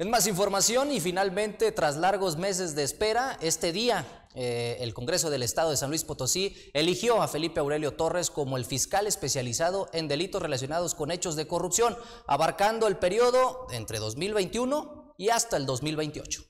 En más información y finalmente, tras largos meses de espera, este día eh, el Congreso del Estado de San Luis Potosí eligió a Felipe Aurelio Torres como el fiscal especializado en delitos relacionados con hechos de corrupción, abarcando el periodo entre 2021 y hasta el 2028.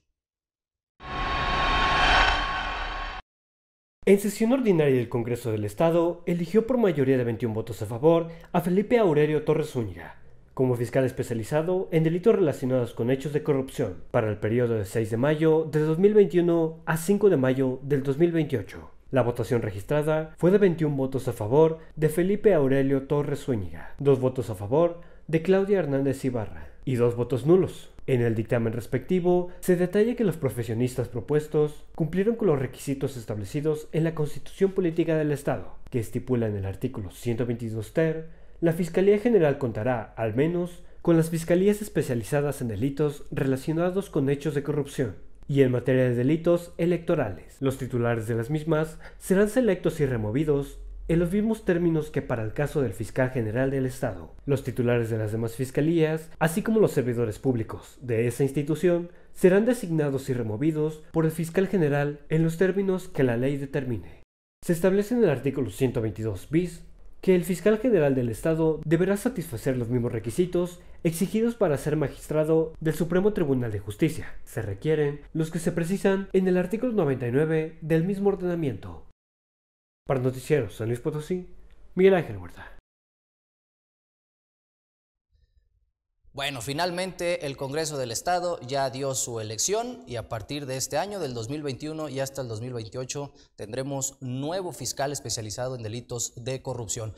En sesión ordinaria del Congreso del Estado, eligió por mayoría de 21 votos a favor a Felipe Aurelio Torres uñiga como fiscal especializado en delitos relacionados con hechos de corrupción para el periodo de 6 de mayo de 2021 a 5 de mayo del 2028. La votación registrada fue de 21 votos a favor de Felipe Aurelio Torres Zúñiga, dos votos a favor de Claudia Hernández Ibarra y dos votos nulos. En el dictamen respectivo se detalla que los profesionistas propuestos cumplieron con los requisitos establecidos en la Constitución Política del Estado, que estipula en el artículo 122 ter la Fiscalía General contará, al menos, con las fiscalías especializadas en delitos relacionados con hechos de corrupción y en materia de delitos electorales. Los titulares de las mismas serán selectos y removidos en los mismos términos que para el caso del fiscal general del Estado. Los titulares de las demás fiscalías, así como los servidores públicos de esa institución, serán designados y removidos por el fiscal general en los términos que la ley determine. Se establece en el artículo 122 bis que el fiscal general del Estado deberá satisfacer los mismos requisitos exigidos para ser magistrado del Supremo Tribunal de Justicia. Se requieren los que se precisan en el artículo 99 del mismo ordenamiento. Para Noticieros San Luis Potosí, Miguel Ángel Huerta. Bueno, finalmente el Congreso del Estado ya dio su elección y a partir de este año, del 2021 y hasta el 2028, tendremos nuevo fiscal especializado en delitos de corrupción.